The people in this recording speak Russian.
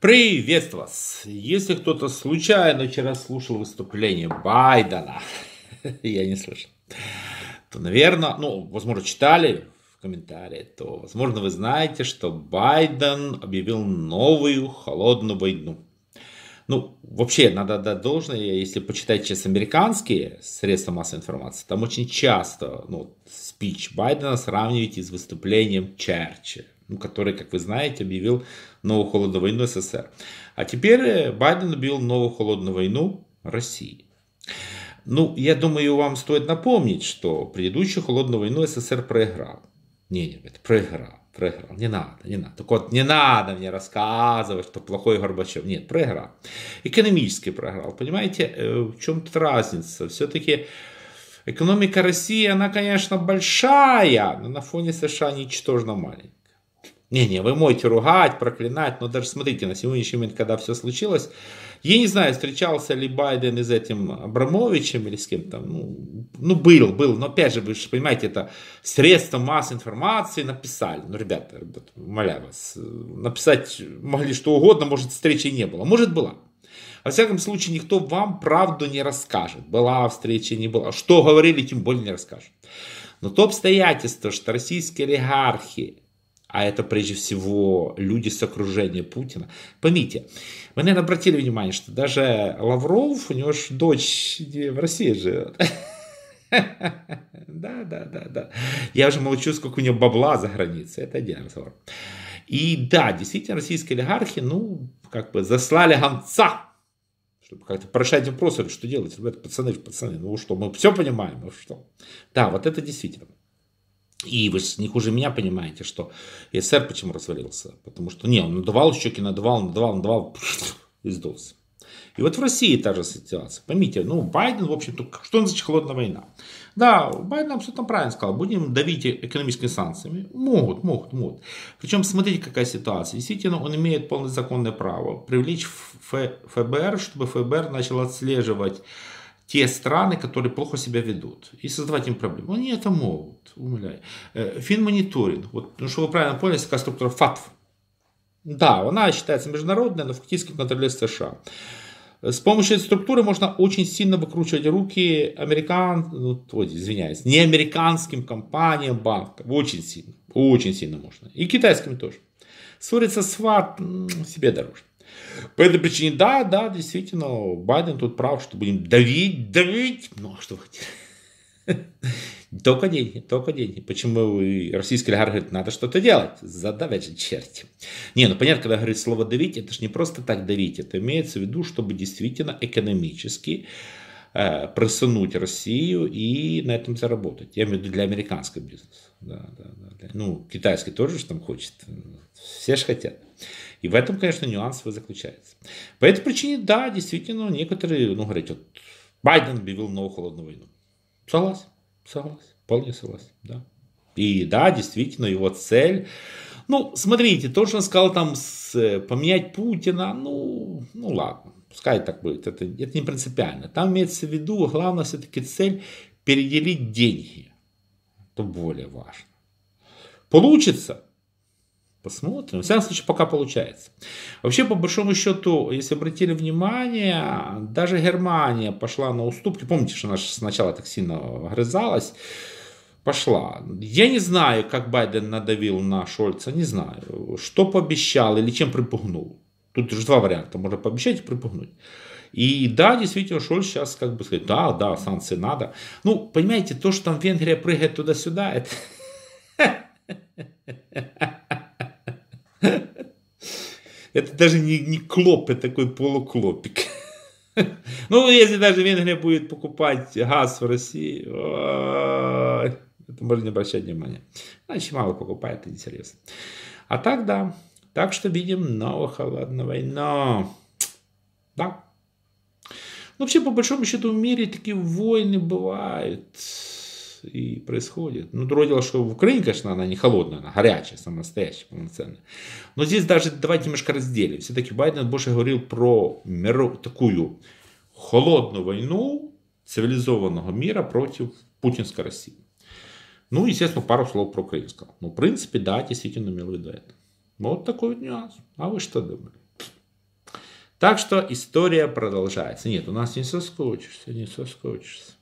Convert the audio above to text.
Приветствую вас! Если кто-то случайно вчера слушал выступление Байдена, я не слышал, то, наверное, ну, возможно, читали в комментарии, то, возможно, вы знаете, что Байден объявил новую холодную войну. Ну, вообще, надо дать должное, если почитать сейчас американские средства массовой информации, там очень часто ну, спич Байдена сравниваете с выступлением Черчилля ну, который, как вы знаете, объявил новую холодную войну СССР. А теперь э, Байден объявил новую холодную войну России. Ну, я думаю, вам стоит напомнить, что предыдущую холодную войну СССР проиграл. Не, не, это проиграл, проиграл. Не надо, не надо. Так вот, не надо мне рассказывать, что плохой Горбачев. Нет, проиграл. Экономически проиграл. Понимаете, э, в чем-то разница. Все-таки экономика России, она, конечно, большая, но на фоне США ничтожно маленькая. Не-не, вы можете ругать, проклинать, но даже смотрите, на сегодняшний момент, когда все случилось, я не знаю, встречался ли Байден и с этим Абрамовичем или с кем-то, ну, ну, был, был, но опять же, вы же понимаете, это средства массовой информации написали, ну, ребята, ребята умоляю вас, написать могли что угодно, может, встречи не было, может, была, во всяком случае, никто вам правду не расскажет. Была встреча, не была. Что говорили, тем более не расскажут. Но то обстоятельство, что российские олигархи а это прежде всего люди с окружения Путина. Помните, вы, наверное, обратили внимание, что даже Лавров, у него же дочь в России живет. Да, да, да, да. Я уже молчу, сколько у него бабла за границей. Это отдельный разговор. И да, действительно, российские олигархи, ну, как бы заслали гонца, чтобы как-то порешать вопрос, что делать, ребята, пацаны, пацаны, ну что, мы все понимаем, ну что. Да, вот это действительно. И вы же не хуже меня понимаете, что СССР почему развалился. Потому что, не, он надувал щеки, надувал, надувал, надувал, и сдулся. И вот в России та же ситуация. Поймите, ну, Байден, в общем-то, что он значит холодная война? Да, Байден абсолютно правильно сказал, будем давить экономическими санкциями. Могут, могут, могут. Причем смотрите, какая ситуация. Действительно, он имеет полное законное право привлечь ФБР, чтобы ФБР начал отслеживать те страны, которые плохо себя ведут, и создавать им проблемы. Они это могут, умоляю. Э, финмониторинг, вот, ну, что вы правильно поняли, такая структура ФАТФ. Да, она считается международной, но фактически контролирует США. С помощью этой структуры можно очень сильно выкручивать руки американ, ну, вот, извиняюсь, не американским компаниям, банкам. Очень сильно, очень сильно можно. И китайским тоже. Ссориться с ФАТ себе дороже. По этой причине, да, да, действительно, Байден тут прав, что будем давить, давить. Ну, а что вы хотите? Только деньги, только деньги. Почему российский олигарх говорит, надо что-то делать? задавить же черти. Не, ну понятно, когда говорит слово давить, это же не просто так давить. Это имеется в виду, чтобы действительно экономически э, просунуть Россию и на этом заработать. Я имею в виду для американского бизнеса. Да, да, да, да. Ну, китайский тоже же там хочет. Все же хотят. И в этом, конечно, нюанс заключается. По этой причине, да, действительно, некоторые, ну, говорят, вот Байден объявил новую холодную войну. Согласен, согласен, вполне согласен, да. И да, действительно, его цель ну, смотрите, то, что он сказал там с, э, поменять Путина, ну, ну ладно, пускай так будет, это, это не принципиально. Там имеется в виду, главное все-таки цель переделить деньги. Это более важно. Получится? Посмотрим. В всяком случае, пока получается. Вообще, по большому счету, если обратили внимание, даже Германия пошла на уступки. Помните, что она сначала так сильно грызалась? Пошла. Я не знаю, как Байден надавил на Шольца, не знаю. Что пообещал или чем припугнул. Тут же два варианта. Можно пообещать и припугнуть. И да, действительно, Шольц сейчас как бы сказать, да, да, санкции надо. Ну, понимаете, то, что там Венгрия прыгает туда-сюда, это... это даже не, не клоп, это такой полуклопик. Ну, если даже Венгрия будет покупать газ в России, это можно не обращать внимания. Она мало покупает, это несерьезно. А так, да. Так что видим нового холодного война. Да. Ну, вообще, по большому счету, в мире такие войны бывают и происходит. Ну, другое дело, что в Украине, конечно, она не холодная, она горячая, самая настоящая, полноценная. Но здесь даже давайте немножко разделим. Все-таки Байден больше говорил про миру, такую холодную войну цивилизованного мира против путинской России. Ну, естественно, пару слов про украинского. Ну, в принципе, да, действительно имел в виду это. Вот такой вот нюанс. А вы что думали? Так что история продолжается. Нет, у нас не соскочишься, не соскочишься.